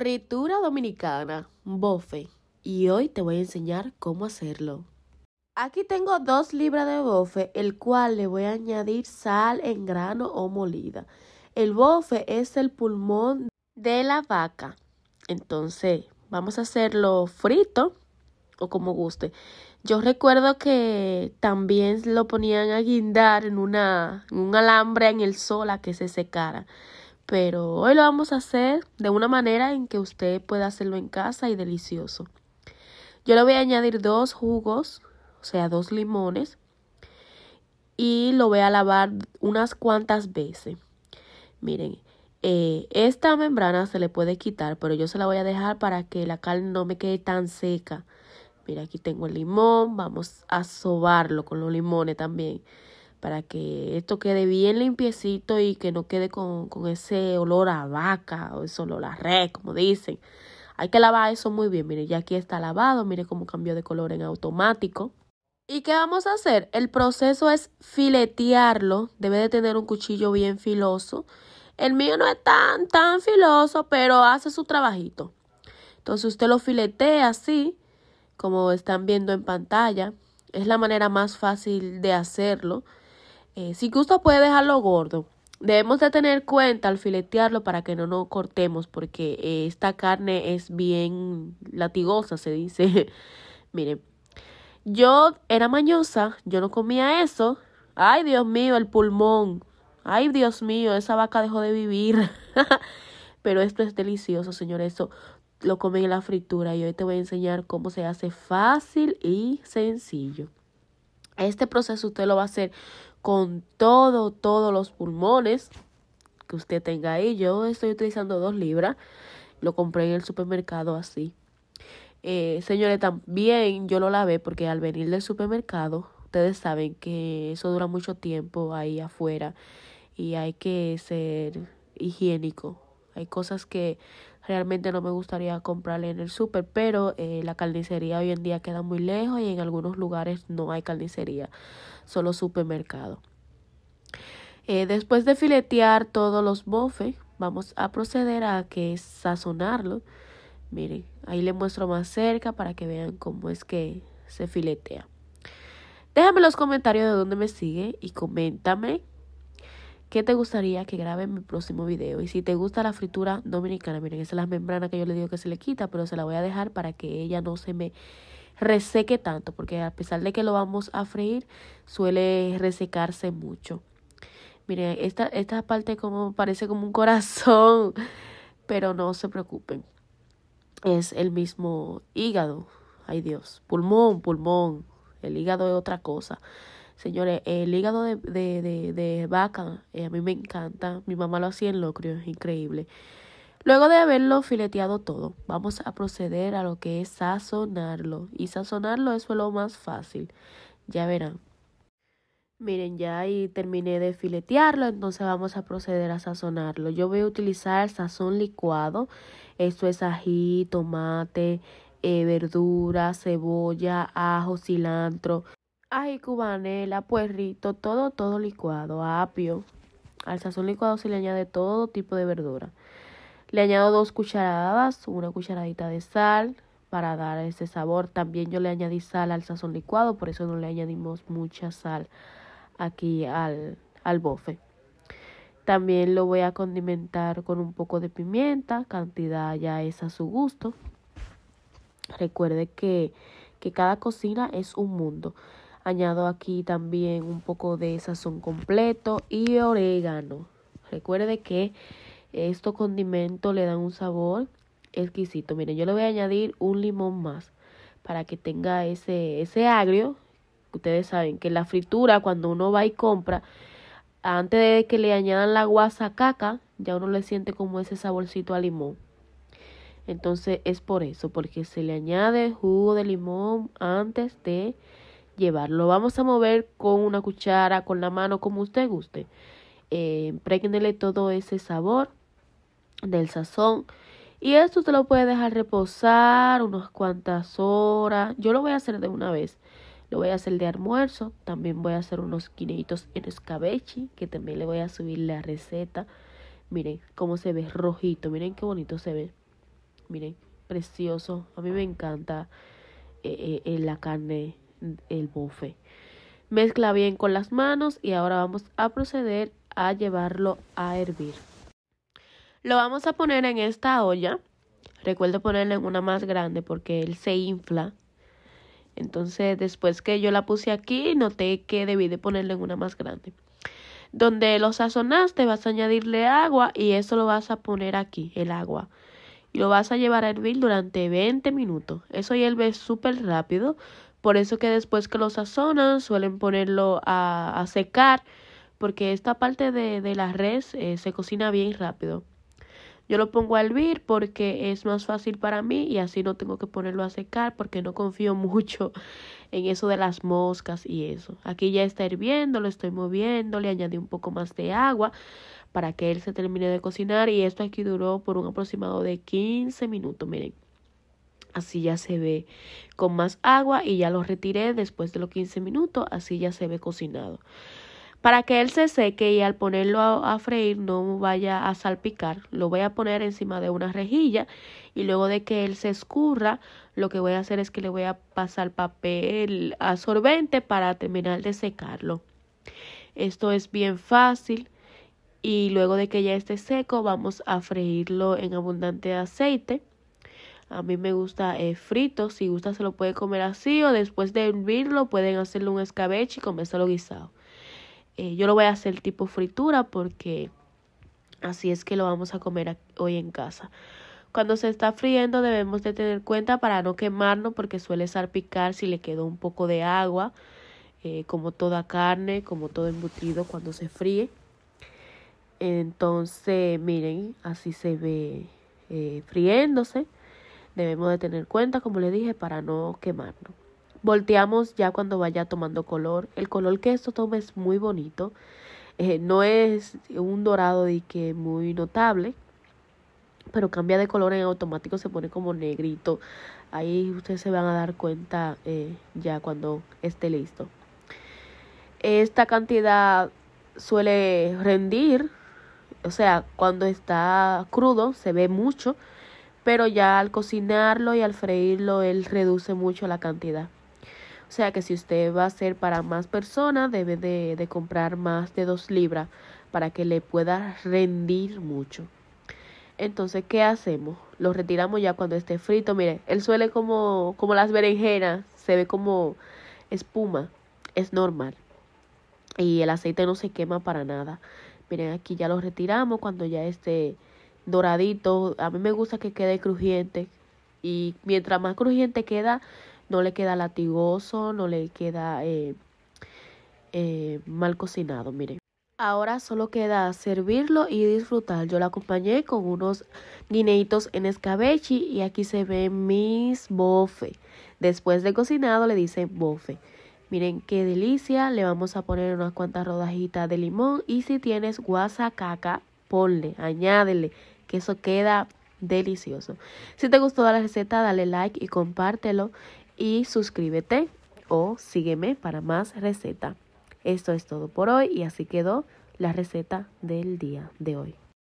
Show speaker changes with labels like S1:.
S1: fritura dominicana, bofe, y hoy te voy a enseñar cómo hacerlo. Aquí tengo dos libras de bofe, el cual le voy a añadir sal en grano o molida. El bofe es el pulmón de la vaca. Entonces, vamos a hacerlo frito o como guste. Yo recuerdo que también lo ponían a guindar en, una, un alambre en el sol a que se secara pero hoy lo vamos a hacer de una manera en que usted pueda hacerlo en casa y delicioso. Yo le voy a añadir dos jugos, o sea, dos limones, y lo voy a lavar unas cuantas veces. Miren, eh, esta membrana se le puede quitar, pero yo se la voy a dejar para que la carne no me quede tan seca. Mira, aquí tengo el limón, vamos a sobarlo con los limones también para que esto quede bien limpiecito y que no quede con, con ese olor a vaca o eso, olor a red, como dicen. Hay que lavar eso muy bien. Mire, ya aquí está lavado. Mire cómo cambió de color en automático. ¿Y qué vamos a hacer? El proceso es filetearlo. Debe de tener un cuchillo bien filoso. El mío no es tan, tan filoso, pero hace su trabajito. Entonces usted lo filetea así, como están viendo en pantalla. Es la manera más fácil de hacerlo. Eh, si gusta puede dejarlo gordo. Debemos de tener cuenta al filetearlo para que no nos cortemos porque eh, esta carne es bien latigosa, se dice. Miren, yo era mañosa, yo no comía eso. Ay, Dios mío, el pulmón. Ay, Dios mío, esa vaca dejó de vivir. Pero esto es delicioso, señor. Eso lo comí en la fritura y hoy te voy a enseñar cómo se hace fácil y sencillo. Este proceso usted lo va a hacer con todo, todos los pulmones que usted tenga ahí. Yo estoy utilizando dos libras. Lo compré en el supermercado así. Eh, señores, también yo lo lavé porque al venir del supermercado, ustedes saben que eso dura mucho tiempo ahí afuera y hay que ser higiénico. Hay cosas que realmente no me gustaría comprarle en el super pero eh, la carnicería hoy en día queda muy lejos y en algunos lugares no hay carnicería, solo supermercado. Eh, después de filetear todos los bofes, vamos a proceder a que sazonarlo. Miren, ahí le muestro más cerca para que vean cómo es que se filetea. Déjame los comentarios de dónde me sigue y coméntame ¿Qué te gustaría que grabe en mi próximo video? Y si te gusta la fritura dominicana, miren, esa es la membrana que yo le digo que se le quita, pero se la voy a dejar para que ella no se me reseque tanto, porque a pesar de que lo vamos a freír, suele resecarse mucho. Miren, esta, esta parte como parece como un corazón, pero no se preocupen. Es el mismo hígado. Ay Dios, pulmón, pulmón. El hígado es otra cosa. Señores, el hígado de, de, vaca, eh, a mí me encanta. Mi mamá lo hacía en locrio, es increíble. Luego de haberlo fileteado todo, vamos a proceder a lo que es sazonarlo. Y sazonarlo es lo más fácil. Ya verán. Miren, ya ahí terminé de filetearlo, entonces vamos a proceder a sazonarlo. Yo voy a utilizar sazón licuado. Esto es ají, tomate, eh, verdura, cebolla, ajo, cilantro, ají cubanela, puerrito, todo, todo licuado, apio. Al sazón licuado se le añade todo tipo de verdura. Le añado dos cucharadas, una cucharadita de sal para dar ese sabor. También yo le añadí sal al sazón licuado, por eso no le añadimos mucha sal aquí al, al bofe. También lo voy a condimentar con un poco de pimienta, cantidad ya es a su gusto. Recuerde que, que cada cocina es un mundo. Añado aquí también un poco de sazón completo y orégano. Recuerde que estos condimentos le dan un sabor exquisito. Miren, yo le voy a añadir un limón más para que tenga ese, ese agrio. Ustedes saben que la fritura, cuando uno va y compra, antes de que le añadan la guasacaca, ya uno le siente como ese saborcito a limón. Entonces es por eso, porque se le añade jugo de limón antes de Llevarlo, vamos a mover con una cuchara, con la mano, como usted guste. Eh, todo ese sabor del sazón. Y esto te lo puede dejar reposar unas cuantas horas. Yo lo voy a hacer de una vez. Lo voy a hacer de almuerzo. También voy a hacer unos quineitos en escabeche, que también le voy a subir la receta. Miren cómo se ve rojito. Miren qué bonito se ve. Miren, precioso. A mí me encanta eh, eh, eh, la carne el bofe. Mezcla bien con las manos y ahora vamos a proceder a llevarlo a hervir. Lo vamos a poner en esta olla. Recuerdo ponerle en una más grande porque él se infla. Entonces después que yo la puse aquí noté que debí de ponerle en una más grande. Donde lo sazonaste vas a añadirle agua y eso lo vas a poner aquí, el agua. Y lo vas a llevar a hervir durante 20 minutos. Eso hierve súper rápido por eso que después que lo sazonan suelen ponerlo a, secar porque esta parte de, la res eh, se cocina bien rápido. Yo lo pongo a hervir porque es más fácil para mí y así no tengo que ponerlo a secar porque no confío mucho en eso de las moscas y eso. Aquí ya está hirviendo, lo estoy moviendo, le añadí un poco más de agua para que él se termine de cocinar y esto aquí duró por un aproximado de 15 minutos, miren. Así ya se ve con más agua y ya lo retiré después de los 15 minutos, así ya se ve cocinado. Para que él se seque y al ponerlo a, freír no vaya a salpicar, lo voy a poner encima de una rejilla y luego de que él se escurra, lo que voy a hacer es que le voy a pasar papel absorbente para terminar de secarlo. Esto es bien fácil y luego de que ya esté seco vamos a freírlo en abundante aceite a mí me gusta eh, frito, si gusta se lo puede comer así o después de hervirlo pueden hacerle un escabeche y comérselo guisado. Eh, yo lo voy a hacer tipo fritura porque así es que lo vamos a comer hoy en casa. Cuando se está friendo debemos de tener cuenta para no quemarnos porque suele salpicar si le quedó un poco de agua, eh, como toda carne, como todo embutido cuando se fríe. Entonces, miren, así se ve friéndose. Debemos de tener cuenta, como le dije, para no quemarnos. Volteamos ya cuando vaya tomando color. El color que esto toma es muy bonito. Eh, no es un dorado de que muy notable, pero cambia de color en automático, se pone como negrito. Ahí ustedes se van a dar cuenta eh, ya cuando esté listo. Esta cantidad suele rendir, o sea, cuando está crudo se ve mucho, pero ya al cocinarlo y al freírlo él reduce mucho la cantidad. O sea que si usted va a hacer para más personas, debe de, comprar más de 2 libras para que le pueda rendir mucho. Entonces, ¿qué hacemos? Lo retiramos ya cuando esté frito. Mire, él suele como, como las berenjenas, se ve como espuma. Es normal. Y el aceite no se quema para nada. Miren, aquí ya lo retiramos cuando ya esté doradito. A mí me gusta que quede crujiente. Y mientras más crujiente queda, no le queda latigoso, no le queda eh, eh mal cocinado, miren. Ahora solo queda servirlo y disfrutar. Yo lo acompañé con unos guineitos en escabeche y aquí se ven mis bofe. Después de cocinado le dicen bofe. Miren qué delicia. Le vamos a poner unas cuantas rodajitas de limón y si tienes guasacaca, ponle, añádele que eso queda delicioso. Si te gustó la receta, dale like y compártelo y suscríbete o sígueme para más recetas Esto es todo por hoy y así quedó la receta del día de hoy.